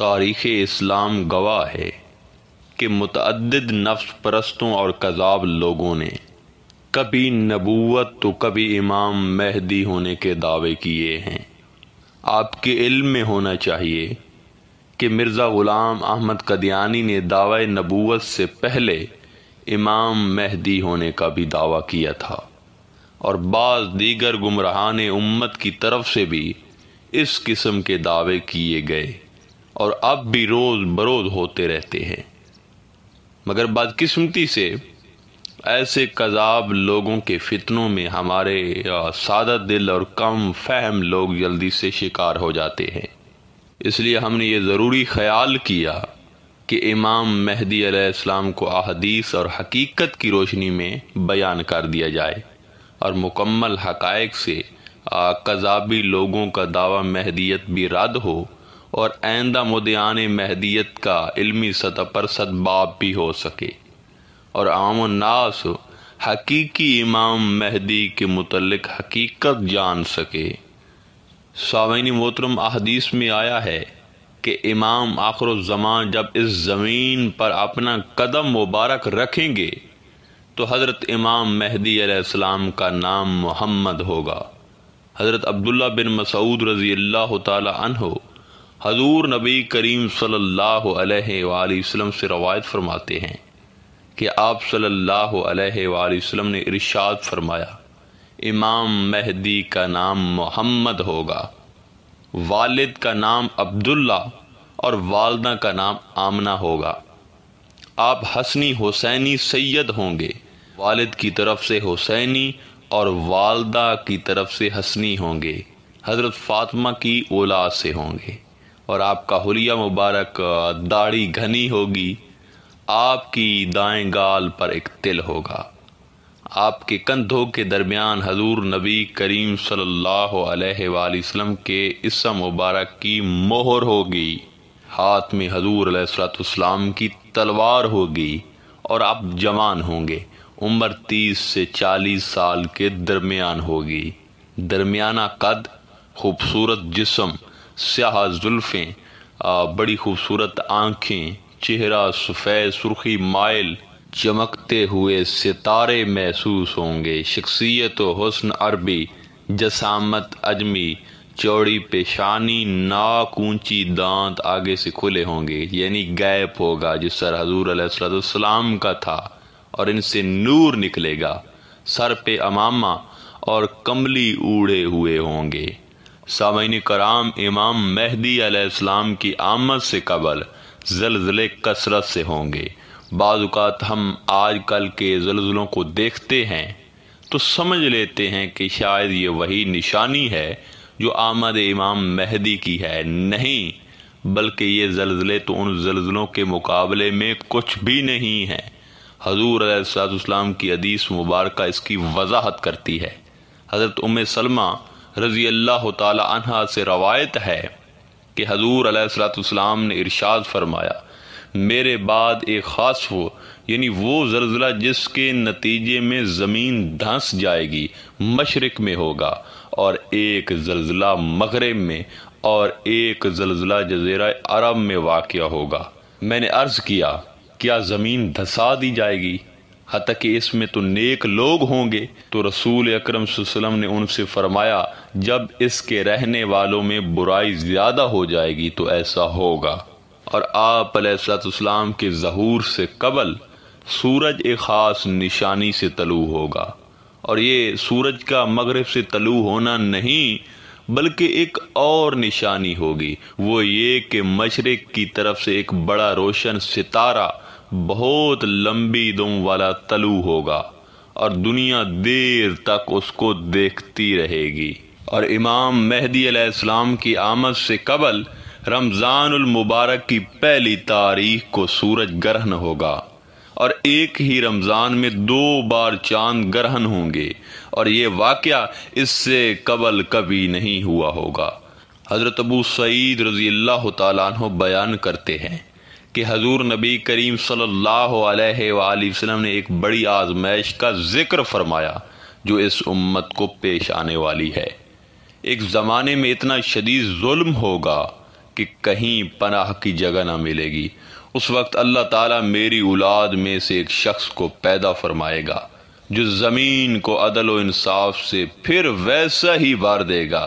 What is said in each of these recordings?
तारीख़ इस्लाम गवाह है कि मतद नफ्स परस्तों और कजाब लोगों ने कभी नबूत तो कभी इमाम महदी होने के दावे किए हैं आपके इल्म में होना चाहिए कि मिर्ज़ा ग़ुलाम अहमद कदियानी ने दावा नबूत से पहले इमाम महदी होने का भी दावा किया था और बाज़ दीगर गुमराहान उम्मत की तरफ से भी इस किस्म के दावे किए गए और अब भी रोज बरोज होते रहते हैं मगर बदकिस्मती से ऐसे कजाब लोगों के फितनों में हमारे सादा दिल और कम फहम लोग जल्दी से शिकार हो जाते हैं इसलिए हमने ये ज़रूरी ख्याल किया कि इमाम महदी अलैहिस्सलाम को अहदीस और हकीकत की रोशनी में बयान कर दिया जाए और मुकम्मल हकायक से कजाबी लोगों का दावा महदियत भी रद्द हो और आइंदा मदयान महदियत का इलमी सतह पर सदबाब भी हो सके और आम नास हकीकी इमाम महदी के मुतलक हकीकत जान सके सावनी मोहतरम अहदीस में आया है कि इमाम आखर ज़मान जब इस ज़मीन पर अपना कदम मुबारक रखेंगे तो हज़रत इमाम महदी आलाम का नाम मोहम्मद होगा हज़रत अब्दुल्ला बिन मसूद रज़ी अल्लाह तन हजूर नबी करीम सल्लाम से रवायत फरमाते हैं कि आप सल्लाम ने इरशाद फरमाया इमाम महदी का नाम मोहम्मद होगा वालिद का नाम अब्दुल्ला और वालदा का नाम आमना होगा आप हसनी हुसैनी सैयद होंगे वालिद की तरफ से हुसैनी और वालदा की तरफ से हसनी होंगे हज़रत फ़ातमा की ओलाद से होंगे और आपका हुलिया मुबारक दाढ़ी घनी होगी आपकी दाएं गाल पर एक तिल होगा आपके कंधों के दरमियान हजूर नबी करीम सल्लल्लाहु अलैहि के इसम मुबारक की मोहर होगी हाथ में हजूर सलाम की तलवार होगी और आप जवान होंगे उम्र तीस से चालीस साल के दरमियान होगी दरमियाना कद खूबसूरत जिसम स्याह जुल्फ़ें बड़ी खूबसूरत आँखें चेहरा सफ़ेद सुर्खी माइल चमकते हुए सितारे महसूस होंगे शख्सियत हसन अरबी जसामत अजमी चौड़ी पेशानी नाक ऊंची दांत आगे से खुले होंगे यानी गैप होगा जिस सर हजूर सलाम का था और इनसे नूर निकलेगा सर पे अमामा और कमली उड़े हुए होंगे सामिन कराम इमाम महदी आलाम की आमद से कबल जलजिले कसरत से होंगे बाज़ात हम आज कल के जलजलों को देखते हैं तो समझ लेते हैं कि शायद ये वही निशानी है जो आमद इमाम महदी की है नहीं बल्कि ये जलजले तो उन जलजलों के मुकाबले में कुछ भी नहीं है हजूर अलैहिस्सलाम की अदीस मुबारक इसकी वजाहत करती है हज़रत उम सलमा रजी अल्लाह तह से रवायत है कि हजूर अलैहिस्सलाम ने इरशाद फरमाया मेरे बाद एक ख़ास वो यानी वो जलजिला जिसके नतीजे में ज़मीन धंस जाएगी मशरक़ में होगा और एक जलजिला मगरब में और एक जलजिला जजीरा अरब में वाक़ होगा मैंने अर्ज़ किया क्या ज़मीन धंसा दी जाएगी हती कि इसमें तो नेक लोग होंगे तो रसूल अक्रम ने उनसे फरमाया जब इसके रहने वालों में बुराई ज़्यादा हो जाएगी तो ऐसा होगा और आप अलैहिस्सलाम के जहूर से कबल सूरज एक ख़ास निशानी से तलु होगा और ये सूरज का मगरब से तलु होना नहीं बल्कि एक और निशानी होगी वो ये कि मशरक़ की तरफ से एक बड़ा रोशन सितारा बहुत लंबी दुम वाला तलू होगा और दुनिया देर तक उसको देखती रहेगी और इमाम मेहदी अलैहिस्सलाम की आमद से कबल रमज़ान मुबारक की पहली तारीख को सूरज ग्रहण होगा और एक ही रमज़ान में दो बार चांद ग्रहण होंगे और ये वाक्य इससे कबल कभी नहीं हुआ होगा हज़रत अबू सईद रज़ी अल्लाह तैन बयान करते हैं कि हजूर नबी करीम सल्लल्लाहु वसल्लम ने एक बड़ी आजमाइश का जिक्र फरमाया जो इस उम्मत को पेश आने वाली है एक ज़माने में इतना शदीद जुल्म होगा कि कहीं पनाह की जगह ना मिलेगी उस वक्त अल्लाह ताला मेरी औलाद में से एक शख्स को पैदा फरमाएगा जो ज़मीन को अदल व इंसाफ से फिर वैसा ही भर देगा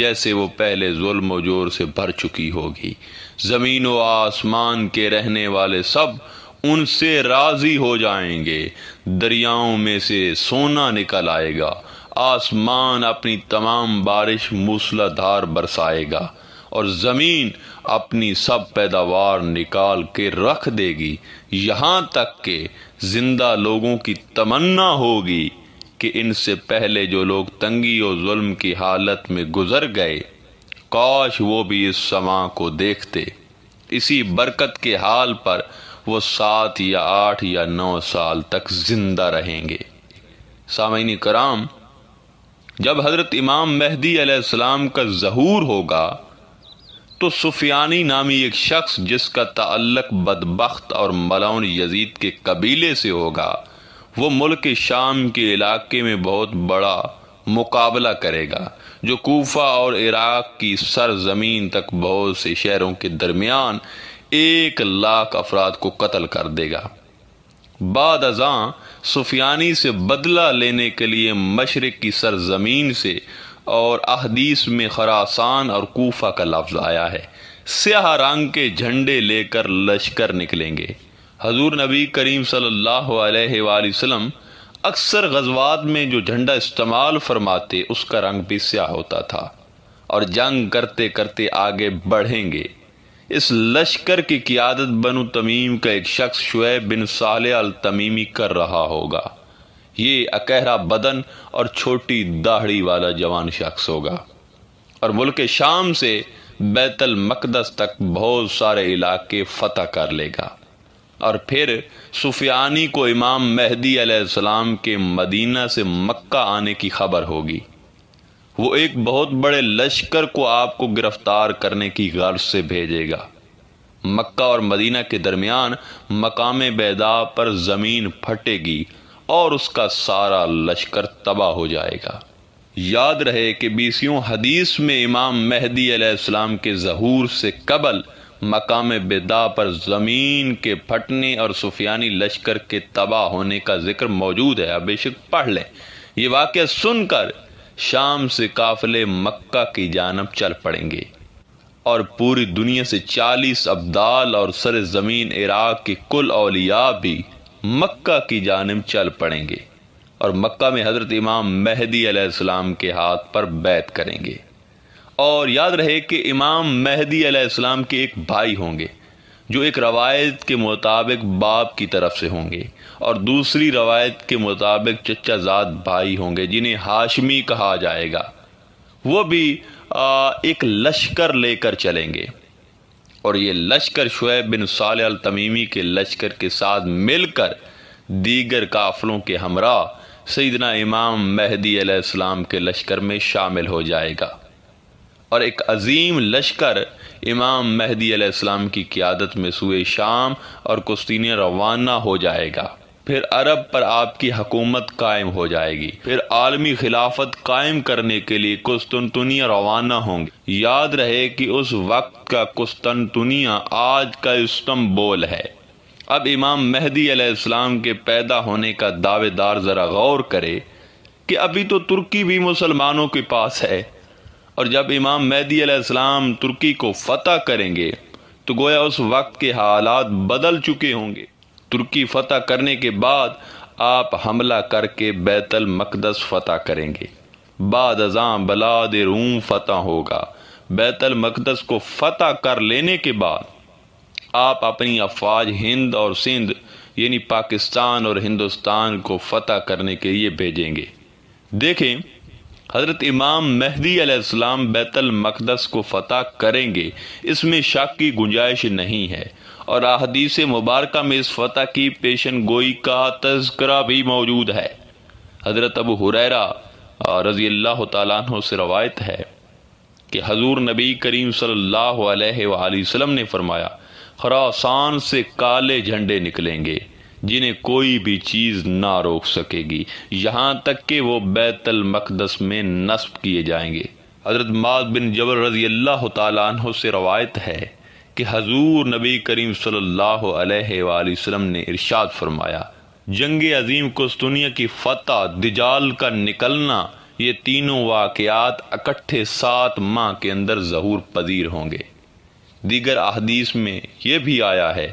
जैसे वो पहले जुल्म जोर से भर चुकी होगी ज़मीन व आसमान के रहने वाले सब उनसे राज़ी हो जाएंगे दरियाओं में से सोना निकल आएगा आसमान अपनी तमाम बारिश मूसलाधार बरसाएगा और ज़मीन अपनी सब पैदावार निकाल के रख देगी यहां तक के जिंदा लोगों की तमन्ना होगी कि इनसे पहले जो लोग तंगी और जुल्म की हालत में गुजर गए काश वो भी इस समा को देखते इसी बरकत के हाल पर वो सात या आठ या नौ साल तक जिंदा रहेंगे सामिनी कराम जब हज़रत इमाम मेहदी आसमाम का जहूर होगा तो सुफियानी नामी एक शख्स जिसका ताल्लक बदबخت और मलाउन यजीद के कबीले से होगा वो मुल्क शाम के इलाके में बहुत बड़ा मुकाबला करेगा जो कोफा और इराक की सरजमीन तक बहुत से शहरों के दरमियान एक लाख अफराद को कत्ल कर देगा बाद अजा सुफियानी से बदला लेने के लिए मशरक़ की सरजमीन से और अहदीस में खरासान और कोफा का लफ्ज़ आया है स्याह रंग के झंडे लेकर लश्कर निकलेंगे हजूर नबी करीम सल्लल्लाहु अलैहि वसल्लम अक्सर गजवात में जो झंडा इस्तेमाल फरमाते उसका रंग भी स्याह होता था और जंग करते करते आगे बढ़ेंगे इस लश्कर की क्यादत बनु तमीम का एक शख्स शुएब बिन साल अल तमीमी कर रहा होगा ये अकहरा बदन और छोटी दाढ़ी वाला जवान शख्स होगा और मुल्क शाम से बैतल मकदस तक बहुत सारे इलाके फतह कर लेगा और फिर सुफियानी को इमाम महदी अलैहिस्सलाम के मदीना से मक्का आने की खबर होगी वो एक बहुत बड़े लश्कर को आपको गिरफ्तार करने की गर्ज से भेजेगा मक्का और मदीना के दरमियान मकाम बैदा पर ज़मीन फटेगी और उसका सारा लश्कर तबाह हो जाएगा याद रहे कि बीसियों हदीस में इमाम मेहदीम अलैहिस्सलाम के जहूर से कबल मकाम बेदा पर ज़मीन के फटने और सुफियानी लश्कर के तबाह होने का जिक्र मौजूद है आप बेशक पढ़ लें ये वाक्य सुनकर शाम से काफिले मक्का की जानब चल पड़ेंगे और पूरी दुनिया से चालीस अब्दाल और सर ज़मीन इराक के कुल अलिया भी मक्का की जानब चल पड़ेंगे और मक्का में हज़रत इमाम महदी अलैहिस्सलाम के हाथ पर बैत करेंगे और याद रहे कि इमाम महदी अलैहिस्सलाम के एक भाई होंगे जो एक रवायत के मुताबिक बाप की तरफ से होंगे और दूसरी रवायत के मुताबिक चचाजाद भाई होंगे जिन्हें हाशमी कहा जाएगा वो भी आ, एक लश्कर लेकर चलेंगे और ये लश्कर शुएब बिन साल अल तमीमी के लश्कर के साथ मिलकर दीगर काफलों के हमरा सईदना इमाम महदी अलैहिस्सलाम के लश्कर में शामिल हो जाएगा और एक अजीम लश्कर इमाम महदी अलैहिस्सलाम की क़्यादत में सुए शाम और कुस्तिन रवाना हो जाएगा फिर अरब पर आपकी हकूमत कायम हो जाएगी फिर आलमी खिलाफत कायम करने के लिए कुस्तनतुनिया रवाना होंगे याद रहे कि उस वक्त का कुस्तनतुनिया आज का इस्तंबोल है अब इमाम महदी अलैहिस्सलाम के पैदा होने का दावेदार ज़रा गौर करे कि अभी तो तुर्की भी मुसलमानों के पास है और जब इमाम महदी अलैहिस्सलाम तुर्की को फतह करेंगे तो गोया उस वक्त के हालात बदल चुके होंगे तुर्की फतह करने के बाद आप हमला करके बैतल मकदस फतह करेंगे बाद अजाम बलाद रूम फतह होगा बैतल मकदस को फतह कर लेने के बाद आप अपनी अफवाज हिंद और सिंध यानी पाकिस्तान और हिंदुस्तान को फतह करने के लिए भेजेंगे देखें हज़रत इमाम मेहदी अलैहिस्सलाम बैतल मकदस को फतह करेंगे इसमें शक की गुंजाइश नहीं है और अहदीस मुबारक में इस फतेह की पेशन गोई का तस्करा भी मौजूद है हज़रत अब हुरैरा रजी अल्लाह तु से रवायत है कि हजूर नबी करीम सल्लल्लाहु ने फरमाया खरासान से काले झंडे निकलेंगे जिन्हें कोई भी चीज़ ना रोक सकेगी यहाँ तक कि वो बैतल मकदस में नस्ब किए जाएंगे हजरत माद बिन जबर रजी अल्लाह तु से रवायत है कि हजूर नबी करीम सल्लाम ने इर्शाद फरमाया जंग अजीम कस्तुनिया की फतह दिजाल का निकलना ये तीनों वाकयात इकट्ठे सात माह के अंदर जहूर पजीर होंगे दीगर अहदीस में यह भी आया है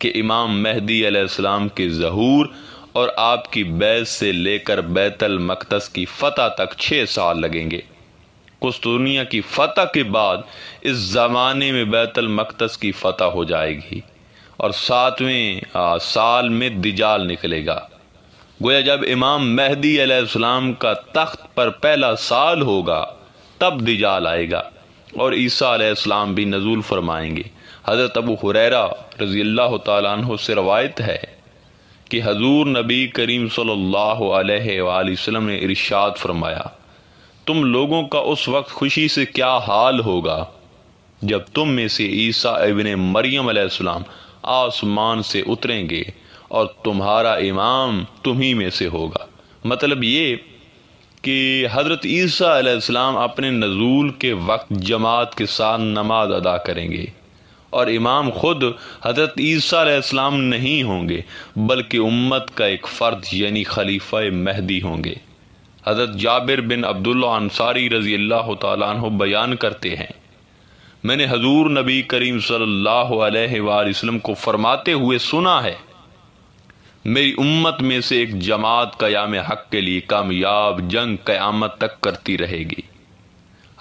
कि इमाम मेहदी आसमाम के जहूर और आपकी बैस से लेकर बैतल मकतस की फतह तक छः साल लगेंगे कुस्तुनिया की फतह के बाद इस ज़माने में बैतल मकदस की फतह हो जाएगी और सातवें साल में दिजाल निकलेगा गोया जब इमाम मेहदी अलैहिस्सलाम का तख्त पर पहला साल होगा तब दिजाल आएगा और ईसा अलैहिस्सलाम भी नजूल फरमाएंगे हज़रत अबू हुरैरा रज़ी अल्लाह तु से रवायत है कि हजूर नबी करीम सल्लल्लाहु अलैहि वसल्लम ने इरशाद फरमाया तुम लोगों का उस वक्त खुशी से क्या हाल होगा जब तुम में से ईसा इबन मरियम अलैहिस्सलाम आसमान से उतरेंगे और तुम्हारा इमाम तुम्ही में से होगा मतलब ये कि हज़रत ईसा अलैहिस्सलाम अपने नज़ूल के वक्त जमात के साथ नमाज अदा करेंगे और इमाम ख़ुद हज़रत ईसा अलैहिस्सलाम नहीं होंगे बल्कि उम्मत का एक फ़र्द यानी खलीफा महदी होंगे हज़रत जाबिर बिन अब्दुल्ला अंसारी रज़ी अल्लाह तन बयान करते हैं मैंने हजूर नबी करीम सल्लाम को फरमाते हुए सुना है मेरी उम्मत में से एक जमात कयाम हक के लिए कामयाब जंग क़यामत तक करती रहेगी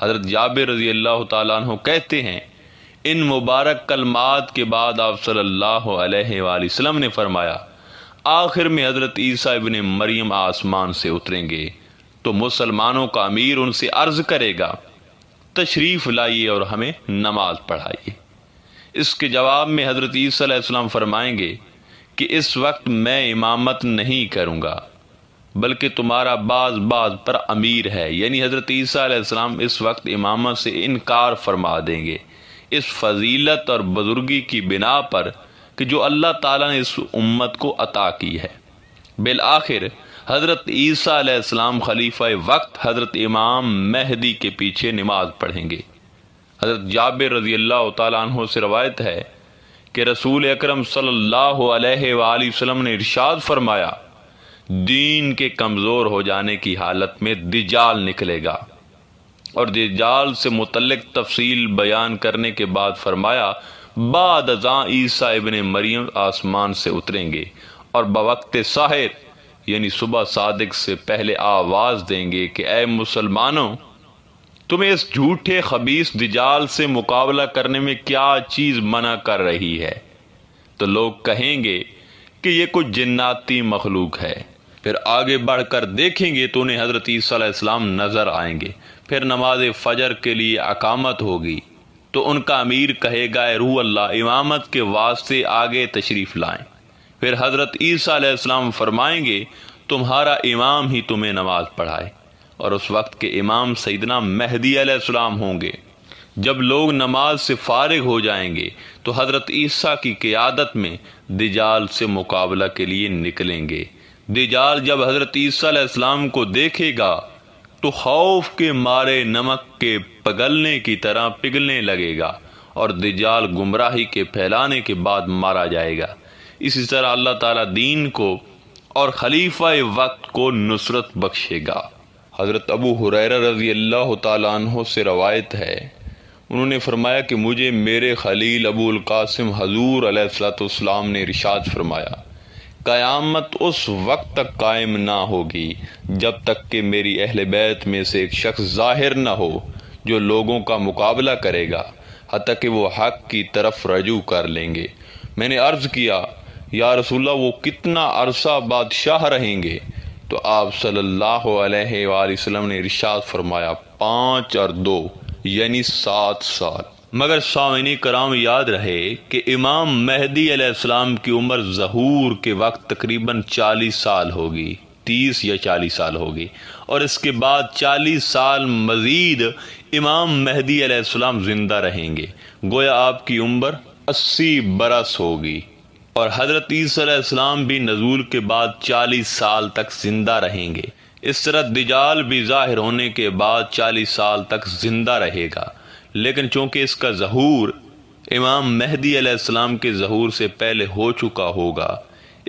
हज़रत जाबिर रज़ी अल्लाह तु कहते हैं इन मुबारक कलमात के बाद आप सल्लाम ने फरमाया आखिर में हज़रत ईसा इबन मरियम आसमान से उतरेंगे तो मुसलमानों का अमीर उनसे अर्ज करेगा तशरीफ लाइए और हमें नमाज पढ़ाइए इसके जवाब में हजरत ईसीम फरमाएंगे कि इस वक्त मैं इमामत नहीं करूंगा बल्कि तुम्हारा बाज बाज पर अमीर है यानी हजरत ईसीम इस वक्त इमामत से इनकार फरमा देंगे इस फजीलत और बुजुर्गी की बिना पर कि जो अल्लाह ताला ने इस उम्मत को अता की है बिल आखिर हज़रत ईसा आसमाम खलीफा वक्त हज़रत इमाम मेहदी के पीछे नमाज पढ़ेंगे हज़रत जाब रजी अल्लाह तहों से रवायत है कि रसूल अक्रम सल्लाम ने इर्शाद फरमाया दीन के कमज़ोर हो जाने की हालत में दिजाल निकलेगा और दिजाल से मुतलक तफसील बयान करने के बाद फरमाया बाद ईसा इबन मरियम आसमान से उतरेंगे और बवक्त साहिर यानी सुबह सादिक से पहले आवाज़ देंगे कि अय मुसलमानों तुम्हें इस झूठे खबीस दिजाल से मुकाबला करने में क्या चीज़ मना कर रही है तो लोग कहेंगे कि ये कुछ जिन्नाती मखलूक है फिर आगे बढ़कर देखेंगे तो उन्हें हज़रत ईसीम नज़र आएंगे फिर नमाज फ़जर के लिए अकामत होगी तो उनका अमीर कहेगा रू अल्लाह इमामत के वास्ते आगे तशरीफ़ लाएं फिर हज़रत ईसीम फरमाएंगे तुम्हारा इमाम ही तुम्हें नमाज पढ़ाए और उस वक्त के इमाम सईदना महदी आसमाम होंगे जब लोग नमाज से फारग हो जाएंगे तो हज़रत ईसा की क़्यादत में दिजाल से मुकाबला के लिए निकलेंगे दिजाल जब हज़रत ईसीम को देखेगा तो खौफ के मारे नमक के पगलने की तरह पिघलने लगेगा और दिजाल गुमराही के फैलाने के बाद मारा जाएगा इसी तरह अल्लाह ताला दीन को और खलीफा वक्त को नुसरत बख्शेगा हज़रत अबू हुरैरा रज़ी अल्लाह तहों से रवायत है उन्होंने फरमाया कि मुझे मेरे खलील अबूल कासिम हजूर अलैहिस्सलाम ने इरशाद फरमाया क़यामत उस वक्त तक कायम ना होगी जब तक कि मेरी अहल बैत में से एक शख्स ज़ाहिर ना हो जो लोगों का मुकाबला करेगा हती कि वो हक की तरफ रजू कर लेंगे मैंने अर्ज़ किया या रसूल्ला वो कितना अरसा बादशाह रहेंगे तो आप सल्लल्लाहु अलैहि वसल्लम ने इरशाद फरमाया पाँच और दो यानी सात साल मगर सामिनी कराम याद रहे कि इमाम महदी अलैहिस्सलाम की उम्र जहूर के वक्त तकरीबन चालीस साल होगी तीस या चालीस साल होगी और इसके बाद चालीस साल मज़ीद इमाम महदी अलैहिस्सलाम ज़िंदा रहेंगे गोया आपकी उम्र अस्सी बरस होगी और हजरत ईसीम भी नजूल के बाद चालीस साल तक जिंदा रहेंगे इस तरह दिजाल भी जाहिर होने के बाद चालीस साल तक जिंदा रहेगा लेकिन चूंकि इसका जहूर इमाम मेहदी आलाम के जहूर से पहले हो चुका होगा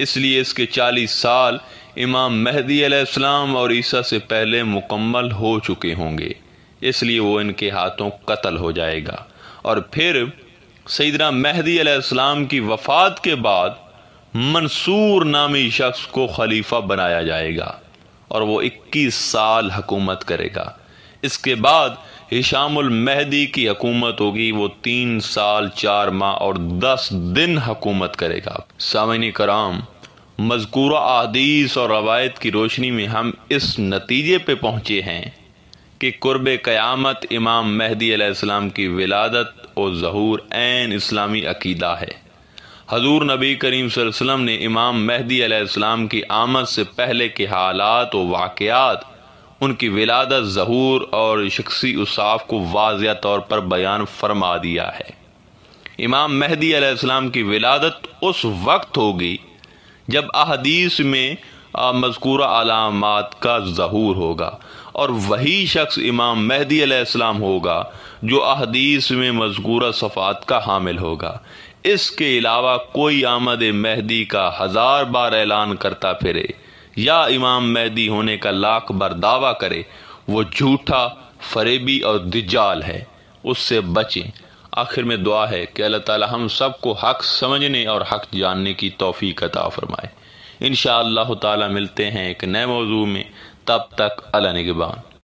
इसलिए इसके चालीस साल इमाम मेहदी आलाम और ईसा से पहले मुकम्मल हो चुके होंगे इसलिए वो इनके हाथों कत्ल हो जाएगा और फिर सईदना महदी आसमाम की वफात के बाद मंसूर नामी शख्स को खलीफा बनाया जाएगा और वो 21 साल हकूमत करेगा इसके बाद हिशामुल महदी की हकूमत होगी वो तीन साल चार माह और दस दिन हकूमत करेगा सामिन कराम मजकूर आदीस और रवायत की रोशनी में हम इस नतीजे पे पहुंचे हैं कि कुर्ब क़यामत इमाम महदी आलाम की विलादत व जहूर एन इस्लामी अकीदा है हजूर नबी करीम वसल्लम ने इमाम महदी आलाम की आमद से पहले के हालात व वाक़ात उनकी विलादत जहूर और शख्सी उसाफ को वाजिया तौर पर बयान फरमा दिया है इमाम महदी आलाम की विलादत उस वक्त होगी जब अहदीस में मजकूर आलामात का जहूर होगा और वही शख्स इमाम महदी अलैहिस्सलाम होगा जो अहदीस में मजकूर सफ़ात का हामिल होगा इसके अलावा कोई आमद महदी का हज़ार बार ऐलान करता फिरे या इमाम महदी होने का लाख बार दावा करे वो झूठा फरेबी और दिजाल है उससे बचें आखिर में दुआ है कि अल्लाह ताला हम सबको हक समझने और हक जानने की तोफ़ी अता फरमाए इन ताला मिलते हैं एक नए मौजू में तब तक अला निगबान